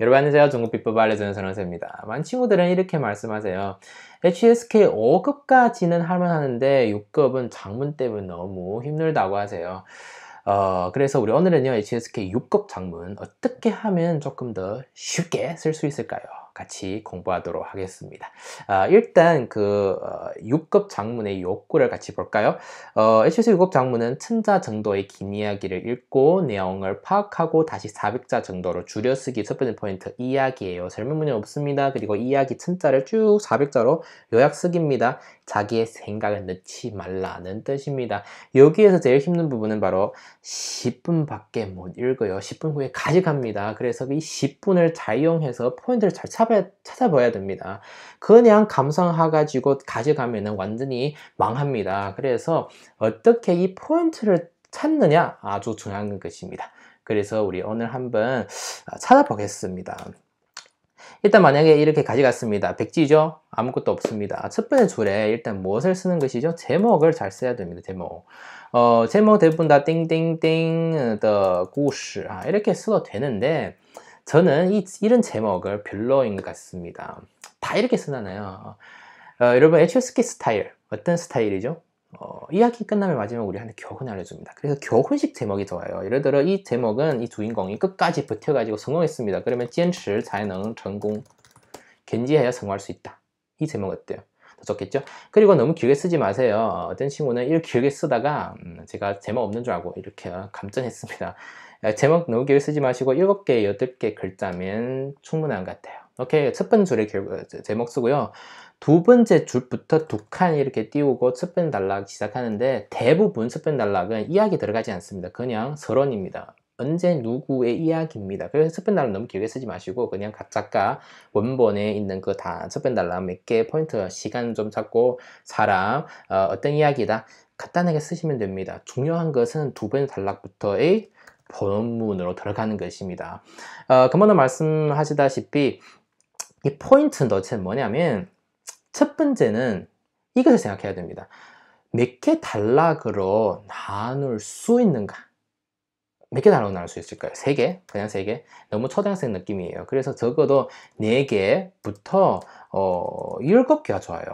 여러분 안녕하세요. 중국 비법 알려주는 선원세입니다. 많은 친구들은 이렇게 말씀하세요. HSK 5급까지는 할만하는데 6급은 장문 때문에 너무 힘들다고 하세요. 어, 그래서 우리 오늘은요, HSK 6급 장문 어떻게 하면 조금 더 쉽게 쓸 수 있을까요? 같이 공부하도록 하겠습니다. 아, 일단 그 어, 6급 장문의 욕구를 같이 볼까요? 어, HC 6급 장문은 천자 정도의 긴 이야기를 읽고 내용을 파악하고 다시 400자 정도로 줄여쓰기 첫 번째 포인트 이야기예요. 설명문이 없습니다. 그리고 이야기 천자를 쭉 400자로 요약 쓰기입니다. 자기의 생각을 넣지 말라는 뜻입니다. 여기에서 제일 힘든 부분은 바로 10분밖에 못 읽어요. 10분 후에 가져갑니다. 그래서 이 10분을 잘 이용해서 포인트를 잘 찾아 차별, 찾아봐야 됩니다. 그냥 감상해가지고 가져가면은 완전히 망합니다. 그래서 어떻게 이 포인트를 찾느냐 아주 중요한 것입니다. 그래서 우리 오늘 한번 아, 찾아보겠습니다. 일단 만약에 이렇게 가져갔습니다. 백지죠? 아무것도 없습니다. 첫 번째 줄에 일단 무엇을 쓰는 것이죠? 제목을 잘 써야 됩니다. 제목. 어, 제목 대부분 다 띵띵띵 어, 더故事 아, 이렇게 써도 되는데 저는 이, 이런 제목을 별로인 것 같습니다. 다 이렇게 쓰나나요? 어, 여러분, HSK 스타일. 어떤 스타일이죠? 어, 이야기 끝나면 마지막 우리한테 교훈을 알려줍니다. 그래서 교훈식 제목이 좋아요. 예를 들어 이 제목은 이 주인공이 끝까지 버텨가지고 성공했습니다. 그러면 坚持才能 성공. 견지해야 성공할 수 있다. 이 제목 어때요? 더 좋겠죠? 그리고 너무 길게 쓰지 마세요. 어떤 친구는 이렇게 길게 쓰다가 음, 제가 제목 없는 줄 알고 이렇게 감전했습니다. 제목 너무 길게 쓰지 마시고 7개, 8개 글자면 충분한 것 같아요. 오케이, 첫번 줄에 제목 쓰고요. 두 번째 줄부터 두 칸 이렇게 띄우고 첫 번째 단락 시작하는데 대부분 첫 번째 단락은 이야기 들어가지 않습니다. 그냥 서론입니다. 언제 누구의 이야기입니다. 그래서 첫번 단락 너무 길게 쓰지 마시고 그냥 각 작가 원본에 있는 그 다첫 번째 단락 몇 개 포인트 시간 좀 찾고 사람 어, 어떤 이야기다 간단하게 쓰시면 됩니다. 중요한 것은 두 번째 단락부터의 본문으로 들어가는 것입니다. 어, 그만은 말씀하시다시피 이 포인트는 도대체 뭐냐면 첫 번째는 이것을 생각해야 됩니다. 몇 개 단락으로 나눌 수 있는가? 몇 개 단락으로 나눌 수 있을까요? 세 개? 그냥 세 개? 너무 초등학생 느낌이에요. 그래서 적어도 네 개부터 어, 일곱 개가 좋아요.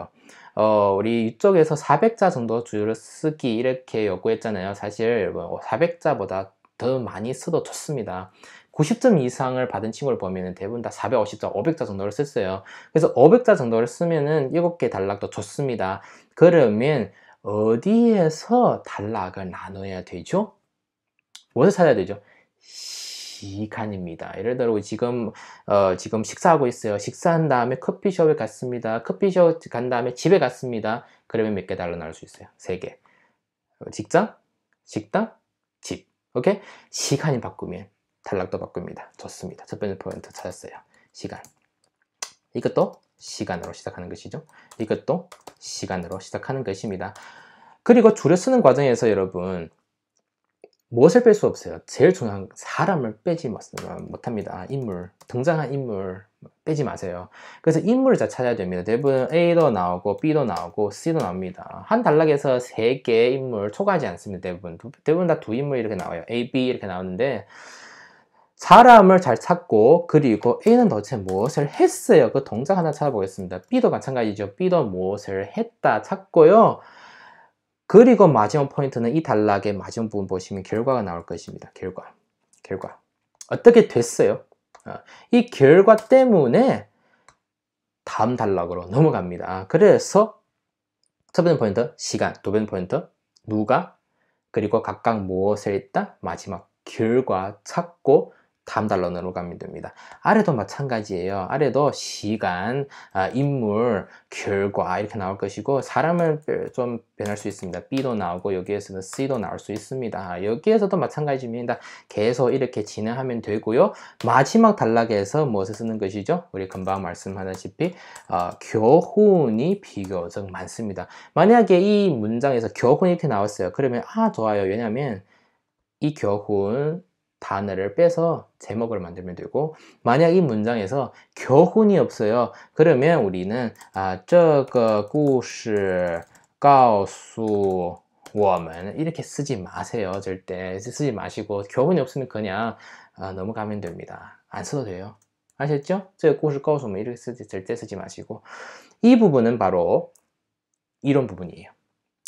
어, 우리 이쪽에서 400자 정도 주 줄쓰기 이렇게 요구했잖아요. 사실 400자보다 뭐더 많이 써도 좋습니다 90점 이상을 받은 친구를 보면 대부분 다 450점, 500자 정도를 썼어요. 그래서 500자 정도를 쓰면은 7개 단락도 좋습니다. 그러면 어디에서 단락을 나눠야 되죠? 무엇을 찾아야 되죠? 시간입니다. 예를 들어 지금 어, 지금 식사하고 있어요. 식사한 다음에 커피숍에 갔습니다. 커피숍 간 다음에 집에 갔습니다. 그러면 몇 개 달러 나올 수 있어요? 3개. 직장, 식당, 집. 오케이? 시간이 바꾸면 단락도 바꿉니다. 좋습니다. 첫 번째 포인트 찾았어요. 시간. 이것도 시간으로 시작하는 것이죠. 이것도 시간으로 시작하는 것입니다. 그리고 줄여 쓰는 과정에서 여러분 무엇을 뺄 수 없어요? 제일 중요한 사람을 빼지 못합니다. 인물, 등장한 인물, 빼지 마세요. 그래서 인물을 잘 찾아야 됩니다. 대부분 네 A도 나오고 B도 나오고 C도 나옵니다. 한 단락에서 세개의 인물 초과하지 않습니다. 대부분. 네 대부분 네 다두 인물 이렇게 나와요. A, B 이렇게 나오는데 사람을 잘 찾고 그리고 A는 도대체 무엇을 했어요? 그 동작 하나 찾아보겠습니다. B도 마찬가지죠. B도 무엇을 했다 찾고요. 그리고 마지막 포인트는 이 단락의 마지막 부분 보시면 결과가 나올 것입니다. 결과. 결과. 어떻게 됐어요? 아, 이 결과 때문에 다음 단락으로 넘어갑니다. 아, 그래서 첫 번째 포인트 시간, 두 번째 포인트 누가, 그리고 각각 무엇을 했다, 마지막 결과 찾고 다음 단락으로 가면 됩니다. 아래도 마찬가지예요. 아래도 시간, 아, 인물, 결과 이렇게 나올 것이고 사람을 좀 변할 수 있습니다. B도 나오고 여기에서는 C도 나올 수 있습니다. 아, 여기에서도 마찬가지입니다. 계속 이렇게 진행하면 되고요. 마지막 단락에서 무엇을 쓰는 것이죠? 우리 금방 말씀하다시피 어, 교훈이 비교적 많습니다. 만약에 이 문장에서 교훈이 이렇게 나왔어요. 그러면 아 좋아요. 왜냐하면 이 교훈 단어를 빼서 제목을 만들면 되고 만약 이 문장에서 교훈이 없어요 그러면 우리는 아, 这个故事告诉我们 이렇게 쓰지 마세요 절대 쓰지 마시고 교훈이 없으면 그냥 아, 넘어가면 됩니다 안 써도 돼요 아셨죠? 这个故事告诉我们 이렇게 쓰지, 절대 쓰지 마시고 이 부분은 바로 이런 부분이에요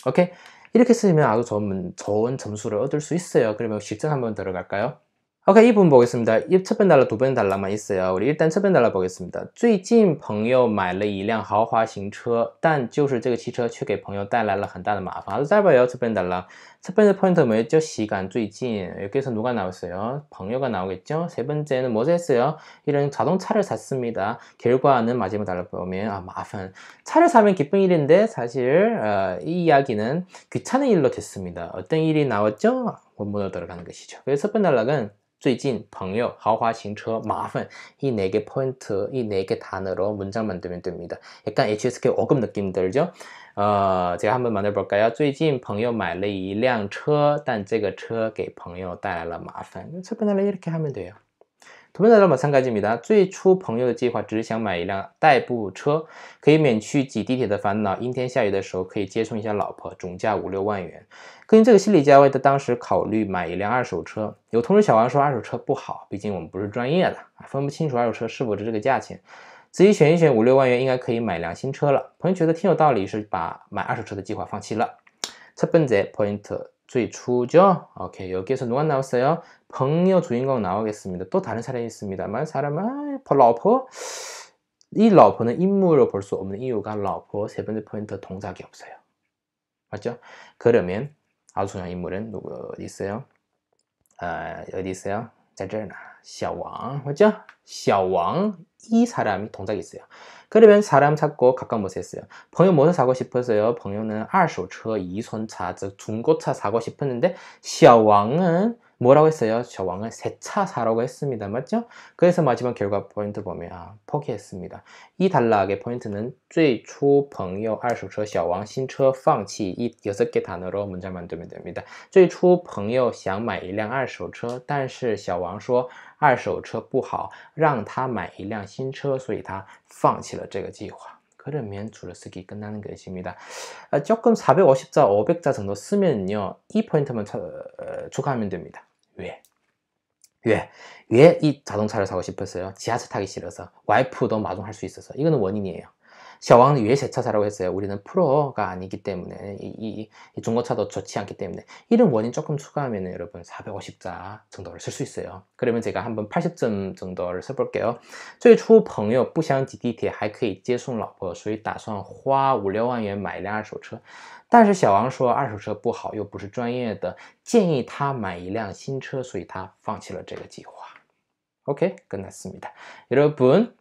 오케이? 이렇게 쓰면 아주 좋은, 좋은 점수를 얻을 수 있어요 그러면 직전 한번 들어갈까요? OK, 이 부분 보겠습니다. 첫 번째 달러, 두번 달러만 있어요. 우리 일단 첫번 달러 보겠습니다. 最近朋友买了一辆豪华型车但就是这个汽车却给朋友带来了很大的麻烦好또 짧아요. 첫번 달러. 첫 번째 포인트 뭐였죠? 시간, 最近. 여기서 누가 나왔어요?朋友가 나오겠죠? 세 번째는 뭐죠 했어요? 이런 자동차를 샀습니다. 결과는 마지막 달러 보면 아, 마판. 차를 사면 기쁜 일인데 사실 어, 이 이야기는 귀찮은 일로 됐습니다. 어떤 일이 나왔죠? 원문으로 들어가는 것이죠. 그래서 번째 락은最近,朋友,豪华行车, 마분 이네 개 포인트, 이 네 개 단어로 문장 만들면 됩니다. 약간 HSK 어금 느낌 들죠? 어, 제가 한번 만들어볼까요? 最近朋友买了一辆车但这个车给朋友带来了麻烦첫 번째 락 이렇게 하면 돼요. 同样的老板参考解笔单，最初朋友的计划只是想买一辆代步车，可以免去挤地铁的烦恼，阴天下雨的时候可以接送一下老婆，总价五六万元。根据这个心理价位，他当时考虑买一辆二手车。有同事小王说二手车不好，毕竟我们不是专业的，分不清楚二手车是否值这个价钱。仔细选一选，五六万元应该可以买辆新车了。朋友觉得挺有道理，是把买二手车的计划放弃了。这笨贼，point。 주의 주죠? 오케이 여기에서 누가 나왔어요? 벙여 주인공 나오겠습니다. 또 다른 사람이 있습니다만 사람은 러퍼 아, 이 러퍼는 인물을 볼수 없는 이유가 러퍼 세 번째 포인트 동작이 없어요. 맞죠? 그러면 아주 중요한 인물은 누구 어디 있어요? 아 어디 있어요? 在这呢，小王，맞죠？小王 이 사람이 동작이 있어요. 그러면 사람 찾고 가까운 곳에 있어요. 번역 뭐서 사고 싶어서요. 번역은 二手车 이손차 즉 중고차 사고 싶었는데 샤왕은 뭐라고 했어요? 저왕을 세차 사라고 했습니다. 맞죠? 그래서 마지막 결과 포인트 보면 아, 포기했습니다. 이 단락의 포인트는 最初朋友二手车小王新车放弃이 여섯 개 단어로 문장 만들면 됩니다. 最初朋友想买一辆二手车但是小王说二手车不好让他买一辆新车所以他放弃了这个计划 그러면 줄쓰기 끝나는 것입니다. 아, 조금 454, 500자 정도 쓰면요. 이 포인트만 어, 추가하면 됩니다. 왜? 왜? 왜 이 자동차를 사고 싶었어요? 지하철 타기 싫어서 와이프도 마중할 수 있어서 이거는 원인이에요 小왕은 유세차사라고 했어요. 우리는 프로가 아니기 때문에 이, 이, 이 중고차도 좋지 않기 때문에 이런 원인 조금 추가하면 여러분 450자 정도를 쓸 수 있어요. 그러면 제가 한번 80점 정도를 써볼게요. 最初朋友不想挤地铁还可以接送老婆所以打算花五六万元买辆二手车 但是小王说二手车不好，又不是专业的，建议他买一辆新车，所以他放弃了这个计划。OK，끝났습니다 여러분.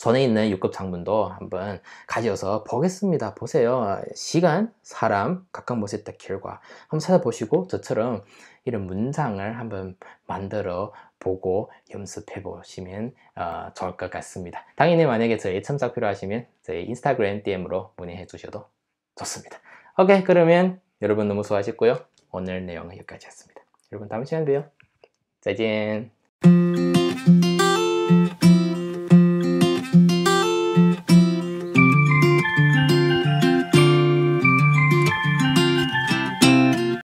전에 있는 6급 장문도 한번 가져서 보겠습니다. 보세요. 시간, 사람, 각각 모색다 결과 한번 찾아보시고 저처럼 이런 문장을 한번 만들어 보고 연습해 보시면 어, 좋을 것 같습니다. 당연히 만약에 저희 참석 필요하시면 저희 인스타그램 DM으로 문의해 주셔도 좋습니다. 오케이 그러면 여러분 너무 수고하셨고요. 오늘 내용은 여기까지였습니다. 여러분 다음 시간에 봬요. 짜잔